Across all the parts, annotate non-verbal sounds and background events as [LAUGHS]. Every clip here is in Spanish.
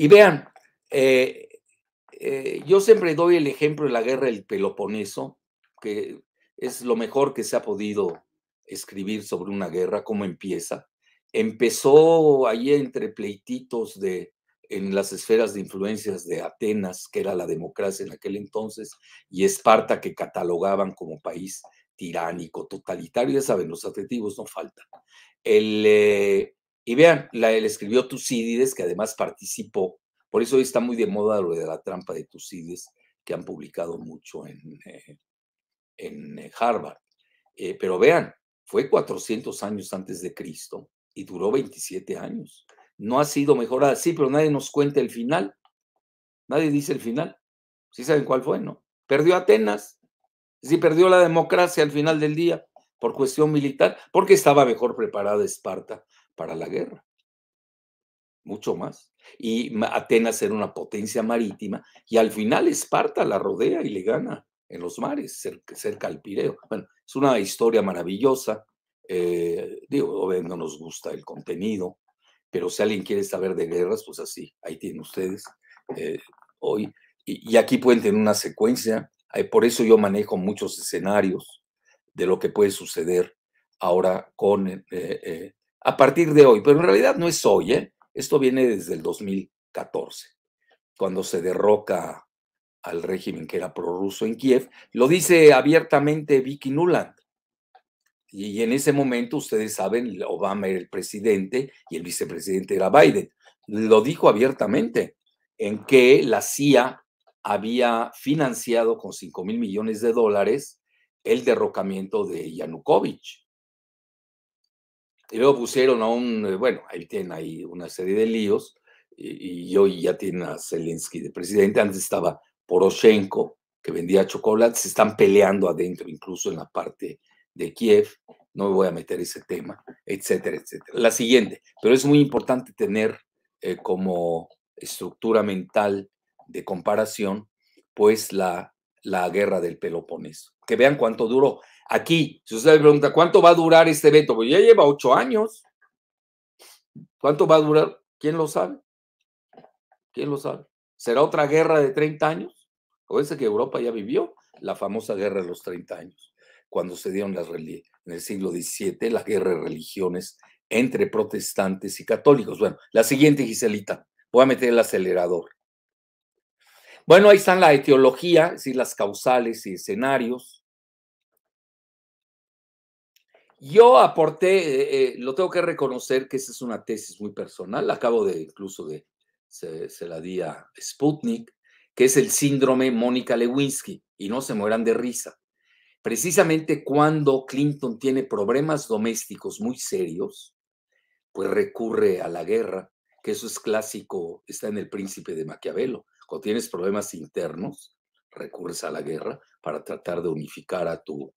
Y vean, eh, eh, yo siempre doy el ejemplo de la guerra del Peloponeso, que es lo mejor que se ha podido escribir sobre una guerra, cómo empieza. Empezó ahí entre pleititos de, en las esferas de influencias de Atenas, que era la democracia en aquel entonces, y Esparta, que catalogaban como país tiránico, totalitario, ya saben, los adjetivos no faltan. El, eh, y vean, la, él escribió Tucídides, que además participó, por eso hoy está muy de moda lo de la trampa de Tucídides, que han publicado mucho en, eh, en eh, Harvard. Eh, pero vean, fue 400 años antes de Cristo y duró 27 años. No ha sido mejorada, sí, pero nadie nos cuenta el final. Nadie dice el final. Sí saben cuál fue, ¿no? Perdió Atenas. Sí, perdió la democracia al final del día por cuestión militar, porque estaba mejor preparada Esparta para la guerra. Mucho más. Y Atenas era una potencia marítima y al final Esparta la rodea y le gana en los mares, cerca, al Pireo. Bueno, es una historia maravillosa. Eh, digo, no nos gusta el contenido, pero si alguien quiere saber de guerras, pues así, ahí tienen ustedes eh, hoy. Y, aquí pueden tener una secuencia. Eh, por eso yo manejo muchos escenarios de lo que puede suceder ahora con a partir de hoy, pero en realidad no es hoy, ¿eh? esto viene desde el 2014, cuando se derroca al régimen que era prorruso en Kiev. Lo dice abiertamente Vicky Nuland. Y en ese momento, ustedes saben, Obama era el presidente y el vicepresidente era Biden. Lo dijo abiertamente, en que la CIA había financiado con 5 mil millones de dólares el derrocamiento de Yanukovych. Y luego pusieron a un, eh, bueno, ahí tienen ahí una serie de líos, y, hoy ya tienen a Zelensky de presidente, antes estaba Poroshenko, que vendía chocolate, se están peleando adentro, incluso en la parte de Kiev, no me voy a meter ese tema, etcétera, etcétera. La siguiente, pero es muy importante tener eh, como estructura mental de comparación, pues la la guerra del Peloponeso. Que vean cuánto duró. Aquí, si usted me pregunta, ¿cuánto va a durar este evento? Pues ya lleva ocho años. ¿Cuánto va a durar? ¿Quién lo sabe? ¿Quién lo sabe? ¿Será otra guerra de 30 años? O ese que Europa ya vivió, la famosa guerra de los 30 años, cuando se dieron las en el siglo XVII la guerra de religiones entre protestantes y católicos. Bueno, la siguiente, Giselita, voy a meter el acelerador. Bueno, ahí están la etiología, es decir, las causales y escenarios. Yo aporté, eh, eh, lo tengo que reconocer que esa es una tesis muy personal, acabo de incluso de, se, la di a Sputnik, que es el síndrome Mónica Lewinsky, y no se mueran de risa. Precisamente cuando Clinton tiene problemas domésticos muy serios, pues recurre a la guerra, que eso es clásico, está en el príncipe de Maquiavelo. Cuando tienes problemas internos, recurres a la guerra para tratar de unificar a tu,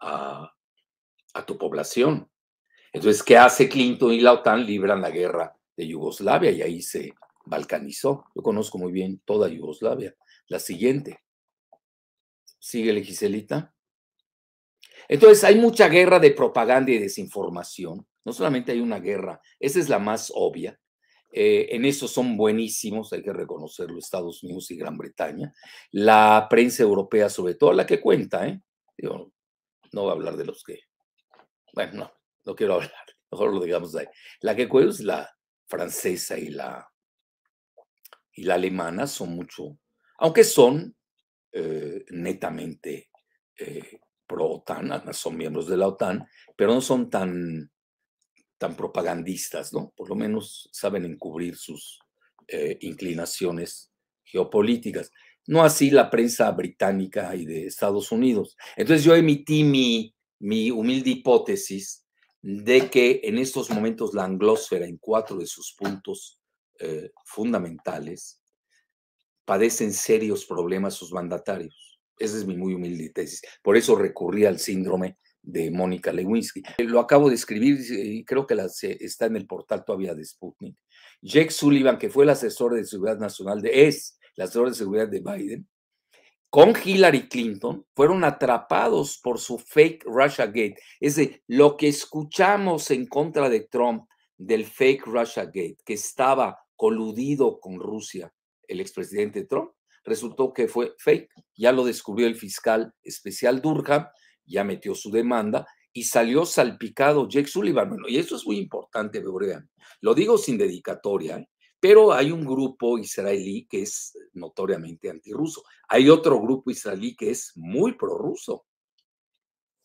a, tu población. Entonces, ¿qué hace Clinton y la OTAN? Libran la guerra de Yugoslavia y ahí se balcanizó. Yo conozco muy bien toda Yugoslavia. La siguiente. ¿Sigue, Giselita. Entonces, hay mucha guerra de propaganda y desinformación. No solamente hay una guerra, esa es la más obvia, eh, en eso son buenísimos, hay que reconocerlo, Estados Unidos y Gran Bretaña. La prensa europea, sobre todo la que cuenta, ¿eh? no voy a hablar de los que... Bueno, no, no quiero [LAUGHS] hablar, mejor lo digamos ahí. La que cuenta es la francesa y la, y la alemana, son mucho, aunque son eh, netamente pro-OTAN, son miembros de la OTAN, pero no son tan tan propagandistas, ¿no? Por lo menos saben encubrir sus eh, inclinaciones geopolíticas. No así la prensa británica y de Estados Unidos. Entonces yo emití mi, mi humilde hipótesis de que en estos momentos la anglósfera en cuatro de sus puntos eh, fundamentales padecen serios problemas sus mandatarios. Esa es mi muy humilde tesis. Por eso recurrí al síndrome de Mónica Lewinsky. Eh, lo acabo de escribir y creo que está en el portal todavía de Sputnik. Jake Sullivan, que fue el asesor de seguridad nacional, de, es el asesor de seguridad de Biden, con Hillary Clinton, fueron atrapados por su fake Russia Gate. Es de lo que escuchamos en contra de Trump del fake Russia Gate, que estaba coludido con Rusia, el expresidente Trump, resultó que fue fake. Ya lo descubrió el fiscal especial Durham, ya metió su demanda y salió salpicado Jake Sullivan. y eso es muy importante, veo Lo digo sin dedicatoria, ¿eh? pero hay un grupo israelí que es notoriamente antirruso. Hay otro grupo israelí que es muy prorruso.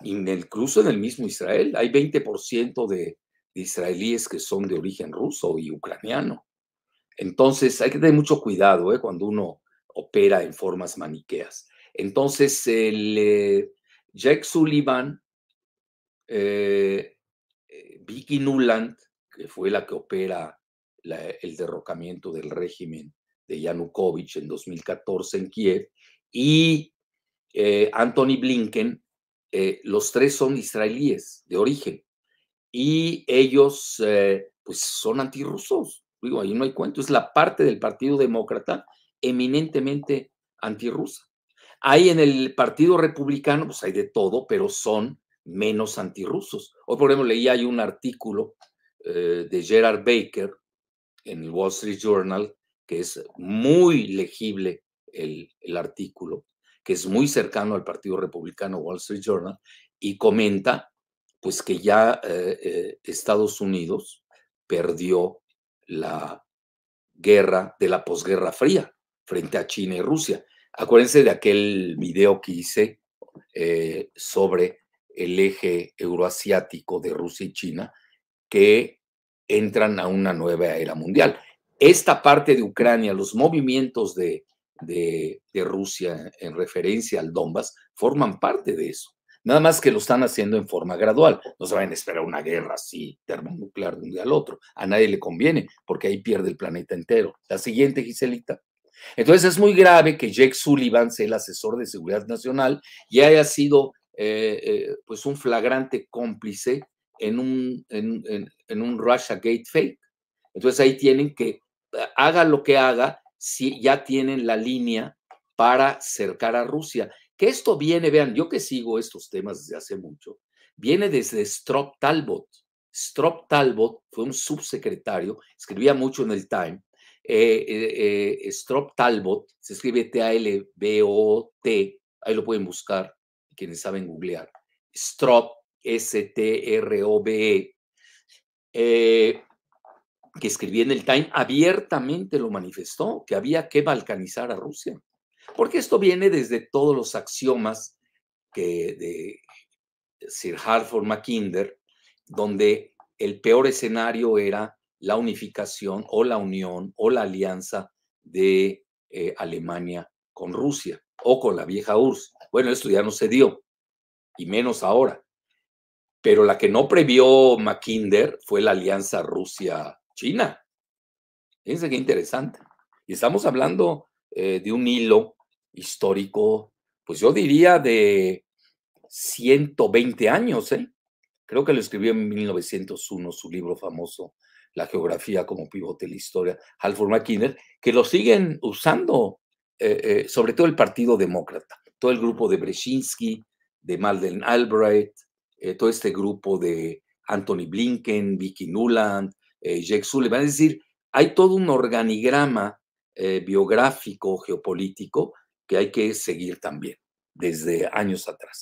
Incluso en el mismo Israel hay 20% de israelíes que son de origen ruso y ucraniano. Entonces hay que tener mucho cuidado ¿eh? cuando uno opera en formas maniqueas. Entonces, el... Eh, Jack Sullivan, eh, Vicky Nuland, que fue la que opera el derrocamiento del régimen de Yanukovych en 2014 en Kiev, y eh, Anthony Blinken, eh, los tres son israelíes de origen, y ellos pues son antirrusos. Digo, ahí no hay cuento, es la parte del Partido Demócrata eminentemente antirrusa. Hay en el Partido Republicano, pues hay de todo, pero son menos antirrusos. Hoy, por ejemplo, leí hay un artículo eh, de Gerard Baker en el Wall Street Journal, que es muy legible el, artículo, que es muy cercano al Partido Republicano Wall Street Journal, y comenta pues que ya eh, eh, Estados Unidos perdió la guerra de la posguerra fría frente a China y Rusia. Acuérdense de aquel video que hice eh, sobre el eje euroasiático de Rusia y China, que entran a una nueva era mundial. Esta parte de Ucrania, los movimientos de, de, Rusia en referencia al Donbass, forman parte de eso. Nada más que lo están haciendo en forma gradual. No se van a esperar una guerra así, termonuclear de un día al otro. A nadie le conviene, porque ahí pierde el planeta entero. La siguiente, Giselita. Entonces es muy grave que Jake Sullivan sea el asesor de seguridad nacional ya haya sido eh, eh, pues un flagrante cómplice en un, en, un Russia Gate fake. Entonces ahí tienen que, eh, haga lo que haga, si ya tienen la línea para cercar a Rusia. Que esto viene, vean, yo que sigo estos temas desde hace mucho, viene desde Strop Talbot. Strop Talbot fue un subsecretario, escribía mucho en el Time, eh, eh, eh, Strop Talbot, se escribe T-A-L-B-O-T, ahí lo pueden buscar, quienes saben googlear. Strop, S-T-R-O-B-E, eh, que escribí en el Time, abiertamente lo manifestó, que había que balcanizar a Rusia. Porque esto viene desde todos los axiomas que de Sir Harford Mackinder, donde el peor escenario era la unificación o la unión o la alianza de eh, Alemania con Rusia o con la vieja URSS. Bueno, esto ya no se dio, y menos ahora. Pero la que no previó Mackinder fue la alianza Rusia-China. Fíjense qué interesante. Y estamos hablando eh, de un hilo histórico, pues yo diría de 120 años, ¿eh? Creo que lo escribió en 1901, su libro famoso, la geografía como pivote de la historia, Halford Mackinder, que lo siguen usando, eh, eh, sobre todo el Partido Demócrata, todo el grupo de Brzezinski, de Malden Albright, eh, todo este grupo de Anthony Blinken, Vicky Nuland, Jake Sullivan. Es decir, hay todo un organigrama biográfico, geopolítico, que hay que seguir también desde años atrás.